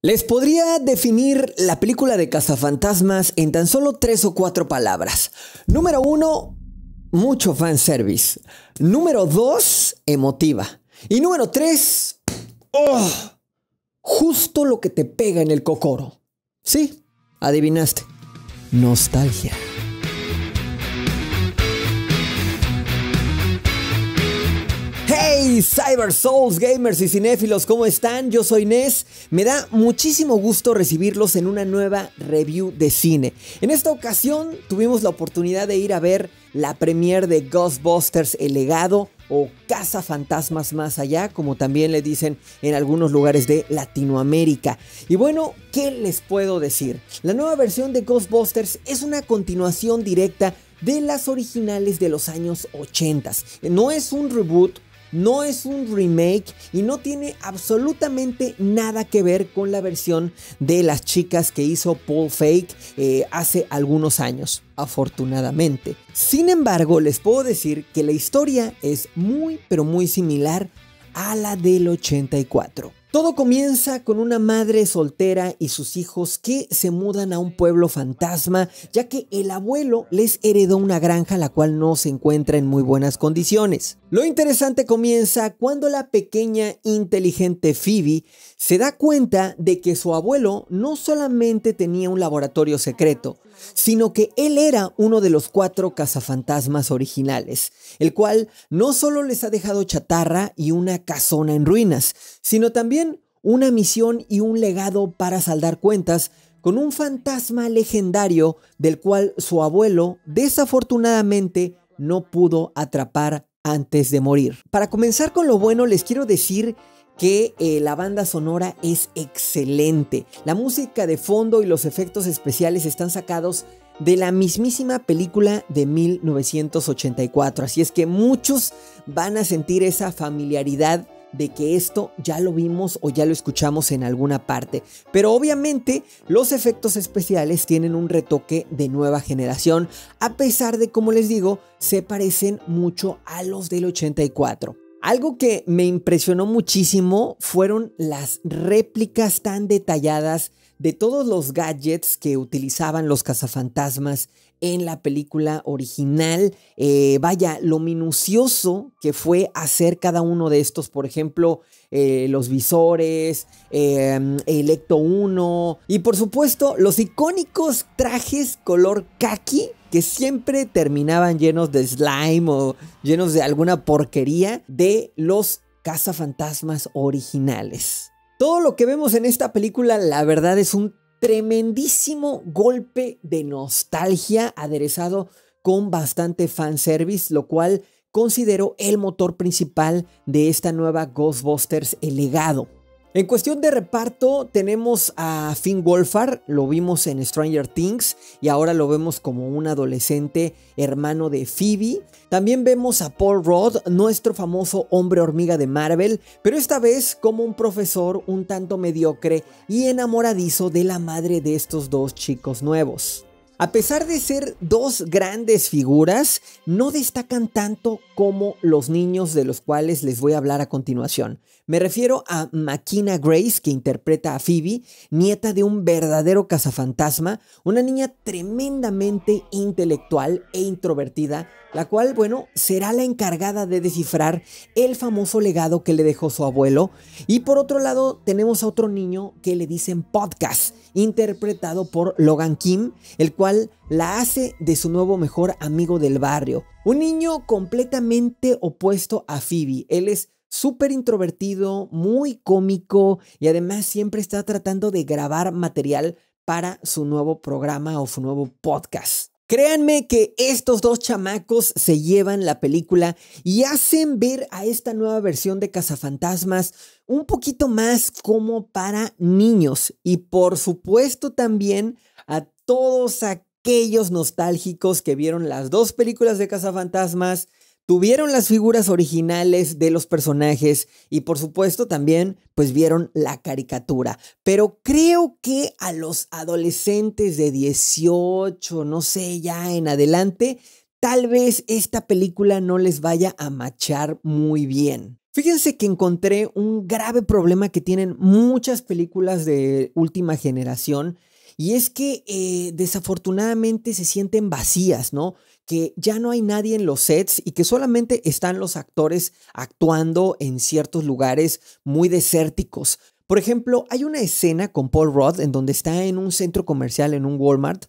Les podría definir la película de Cazafantasmas en tan solo tres o cuatro palabras. Número uno, mucho fanservice. Número dos, emotiva. Y número tres, oh, justo lo que te pega en el cocoro. Sí, adivinaste. Nostalgia. Cyber Souls gamers y cinéfilos, ¿cómo están? Yo soy Nes. Me da muchísimo gusto recibirlos en una nueva review de cine. En esta ocasión tuvimos la oportunidad de ir a ver la premiere de Ghostbusters El legado o Casa Fantasmas más allá, como también le dicen en algunos lugares de Latinoamérica. Y bueno, ¿qué les puedo decir? La nueva versión de Ghostbusters es una continuación directa de las originales de los años 80. No es un reboot no es un remake y no tiene absolutamente nada que ver con la versión de las chicas que hizo Paul Fake eh, hace algunos años, afortunadamente. Sin embargo, les puedo decir que la historia es muy pero muy similar a la del 84. Todo comienza con una madre soltera y sus hijos que se mudan a un pueblo fantasma, ya que el abuelo les heredó una granja la cual no se encuentra en muy buenas condiciones. Lo interesante comienza cuando la pequeña inteligente Phoebe se da cuenta de que su abuelo no solamente tenía un laboratorio secreto, sino que él era uno de los cuatro cazafantasmas originales, el cual no solo les ha dejado chatarra y una casona en ruinas, sino también una misión y un legado para saldar cuentas con un fantasma legendario del cual su abuelo desafortunadamente no pudo atrapar antes de morir. Para comenzar con lo bueno les quiero decir que eh, la banda sonora es excelente. La música de fondo y los efectos especiales están sacados de la mismísima película de 1984. Así es que muchos van a sentir esa familiaridad de que esto ya lo vimos o ya lo escuchamos en alguna parte. Pero obviamente los efectos especiales tienen un retoque de nueva generación, a pesar de, como les digo, se parecen mucho a los del 84. Algo que me impresionó muchísimo fueron las réplicas tan detalladas de todos los gadgets que utilizaban los cazafantasmas en la película original. Eh, vaya, lo minucioso que fue hacer cada uno de estos, por ejemplo, eh, los visores, em, Electo 1 y por supuesto los icónicos trajes color khaki que siempre terminaban llenos de slime o llenos de alguna porquería de los cazafantasmas originales. Todo lo que vemos en esta película, la verdad, es un tremendísimo golpe de nostalgia aderezado con bastante fanservice, lo cual considero el motor principal de esta nueva Ghostbusters, el legado. En cuestión de reparto, tenemos a Finn Wolfhard, lo vimos en Stranger Things y ahora lo vemos como un adolescente hermano de Phoebe. También vemos a Paul Rudd, nuestro famoso hombre hormiga de Marvel, pero esta vez como un profesor un tanto mediocre y enamoradizo de la madre de estos dos chicos nuevos. A pesar de ser dos grandes figuras, no destacan tanto como los niños de los cuales les voy a hablar a continuación. Me refiero a Makina Grace, que interpreta a Phoebe, nieta de un verdadero cazafantasma, una niña tremendamente intelectual e introvertida, la cual, bueno, será la encargada de descifrar el famoso legado que le dejó su abuelo. Y por otro lado, tenemos a otro niño que le dicen podcast, interpretado por Logan Kim, el cual la hace de su nuevo mejor amigo del barrio. Un niño completamente opuesto a Phoebe. Él es súper introvertido, muy cómico y además siempre está tratando de grabar material para su nuevo programa o su nuevo podcast. Créanme que estos dos chamacos se llevan la película y hacen ver a esta nueva versión de Cazafantasmas un poquito más como para niños y por supuesto también a todos aquellos nostálgicos que vieron las dos películas de Cazafantasmas, tuvieron las figuras originales de los personajes y por supuesto también pues vieron la caricatura. Pero creo que a los adolescentes de 18, no sé, ya en adelante, tal vez esta película no les vaya a machar muy bien. Fíjense que encontré un grave problema que tienen muchas películas de última generación y es que eh, desafortunadamente se sienten vacías, ¿no? Que ya no hay nadie en los sets y que solamente están los actores actuando en ciertos lugares muy desérticos. Por ejemplo, hay una escena con Paul Rudd en donde está en un centro comercial, en un Walmart,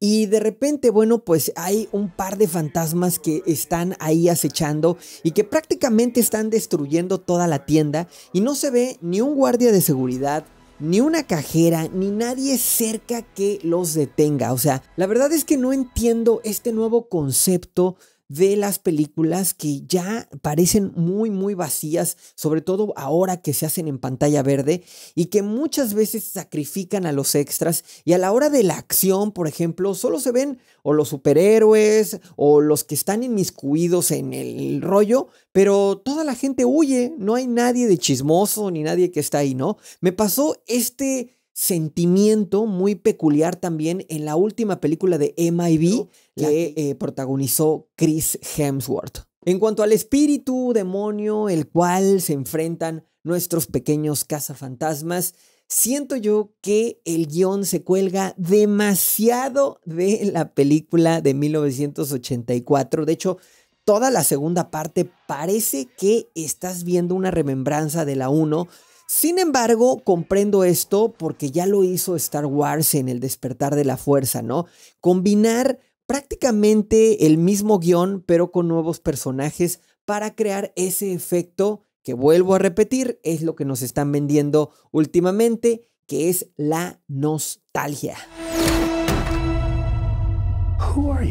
y de repente, bueno, pues hay un par de fantasmas que están ahí acechando y que prácticamente están destruyendo toda la tienda y no se ve ni un guardia de seguridad, ni una cajera, ni nadie cerca que los detenga. O sea, la verdad es que no entiendo este nuevo concepto de las películas que ya parecen muy, muy vacías, sobre todo ahora que se hacen en pantalla verde y que muchas veces sacrifican a los extras y a la hora de la acción, por ejemplo, solo se ven o los superhéroes o los que están inmiscuidos en el rollo, pero toda la gente huye, no hay nadie de chismoso ni nadie que está ahí, ¿no? Me pasó este sentimiento muy peculiar también en la última película de MIB que eh, protagonizó Chris Hemsworth. En cuanto al espíritu demonio el cual se enfrentan nuestros pequeños cazafantasmas, siento yo que el guión se cuelga demasiado de la película de 1984. De hecho, toda la segunda parte parece que estás viendo una remembranza de la 1 sin embargo, comprendo esto porque ya lo hizo Star Wars en El despertar de la fuerza, ¿no? Combinar prácticamente el mismo guión, pero con nuevos personajes para crear ese efecto que vuelvo a repetir, es lo que nos están vendiendo últimamente, que es la nostalgia. Who are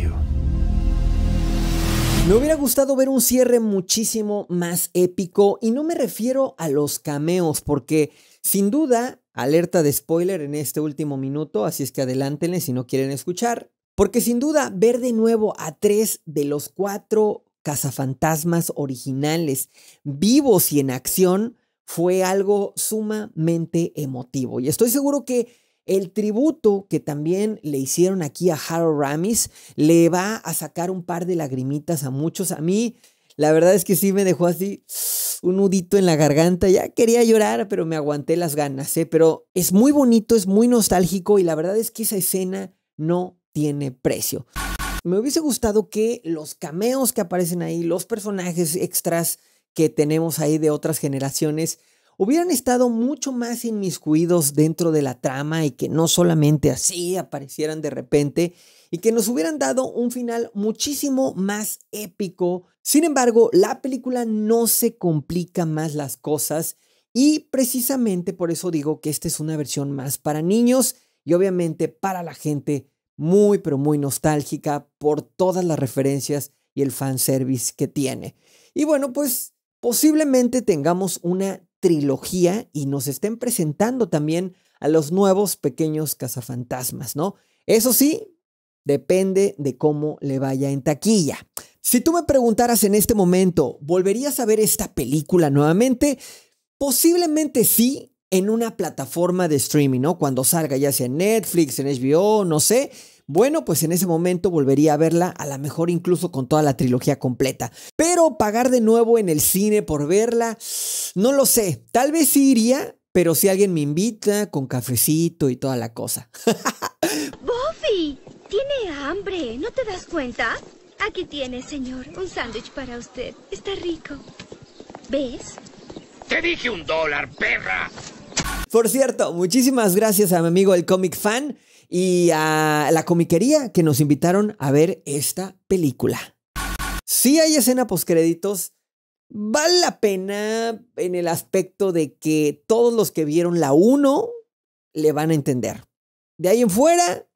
me hubiera gustado ver un cierre muchísimo más épico y no me refiero a los cameos porque sin duda alerta de spoiler en este último minuto, así es que adelántenle si no quieren escuchar, porque sin duda ver de nuevo a tres de los cuatro cazafantasmas originales vivos y en acción fue algo sumamente emotivo y estoy seguro que el tributo que también le hicieron aquí a Harold Ramis le va a sacar un par de lagrimitas a muchos. A mí, la verdad es que sí me dejó así un nudito en la garganta. Ya quería llorar, pero me aguanté las ganas. ¿eh? Pero es muy bonito, es muy nostálgico y la verdad es que esa escena no tiene precio. Me hubiese gustado que los cameos que aparecen ahí, los personajes extras que tenemos ahí de otras generaciones, hubieran estado mucho más inmiscuidos dentro de la trama y que no solamente así aparecieran de repente y que nos hubieran dado un final muchísimo más épico. Sin embargo, la película no se complica más las cosas y precisamente por eso digo que esta es una versión más para niños y obviamente para la gente muy pero muy nostálgica por todas las referencias y el fanservice que tiene. Y bueno, pues posiblemente tengamos una trilogía y nos estén presentando también a los nuevos pequeños cazafantasmas, ¿no? Eso sí, depende de cómo le vaya en taquilla. Si tú me preguntaras en este momento, ¿volverías a ver esta película nuevamente? Posiblemente sí, en una plataforma de streaming, ¿no? Cuando salga ya sea en Netflix, en HBO, no sé bueno, pues en ese momento volvería a verla, a lo mejor incluso con toda la trilogía completa. Pero pagar de nuevo en el cine por verla, no lo sé. Tal vez sí iría, pero si alguien me invita con cafecito y toda la cosa. Buffy, tiene hambre, ¿no te das cuenta? Aquí tiene, señor, un sándwich para usted. Está rico. ¿Ves? Te dije un dólar, perra. Por cierto, muchísimas gracias a mi amigo el Comic Fan y a la comiquería que nos invitaron a ver esta película. Si hay escena postcréditos, vale la pena en el aspecto de que todos los que vieron la 1 le van a entender. De ahí en fuera,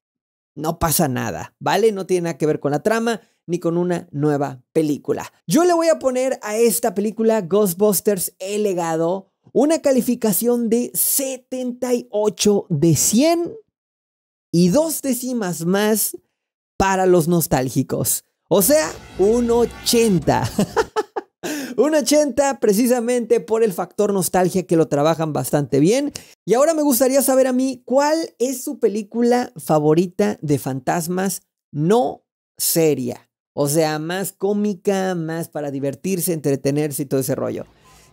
no pasa nada, ¿vale? No tiene nada que ver con la trama ni con una nueva película. Yo le voy a poner a esta película Ghostbusters El legado una calificación de 78 de 100 y dos décimas más para los nostálgicos. O sea, un 80. un 80 precisamente por el factor nostalgia que lo trabajan bastante bien. Y ahora me gustaría saber a mí cuál es su película favorita de fantasmas no seria. O sea, más cómica, más para divertirse, entretenerse y todo ese rollo.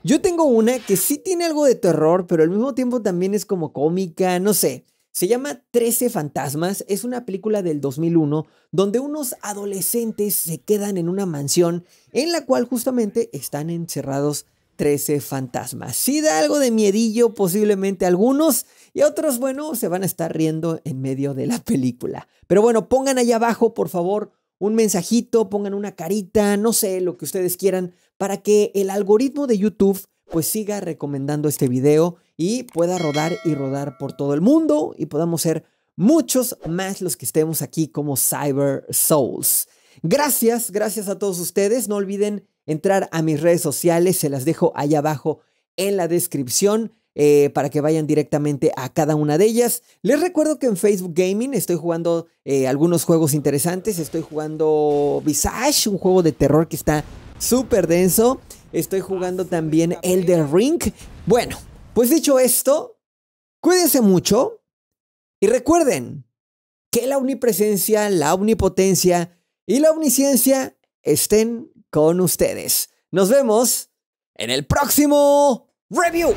Yo tengo una que sí tiene algo de terror, pero al mismo tiempo también es como cómica, no sé. Se llama 13 Fantasmas, es una película del 2001 donde unos adolescentes se quedan en una mansión en la cual justamente están encerrados 13 fantasmas. Sí da algo de miedillo posiblemente algunos y otros, bueno, se van a estar riendo en medio de la película. Pero bueno, pongan ahí abajo, por favor, un mensajito, pongan una carita, no sé, lo que ustedes quieran, para que el algoritmo de YouTube pues siga recomendando este video y pueda rodar y rodar por todo el mundo y podamos ser muchos más los que estemos aquí como Cyber Souls. Gracias, gracias a todos ustedes. No olviden entrar a mis redes sociales, se las dejo ahí abajo en la descripción. Eh, para que vayan directamente a cada una de ellas. Les recuerdo que en Facebook Gaming estoy jugando eh, algunos juegos interesantes. Estoy jugando Visage, un juego de terror que está súper denso. Estoy jugando también Elder Ring. Bueno, pues dicho esto, cuídense mucho y recuerden que la omnipresencia, la omnipotencia y la omnisciencia estén con ustedes. Nos vemos en el próximo review.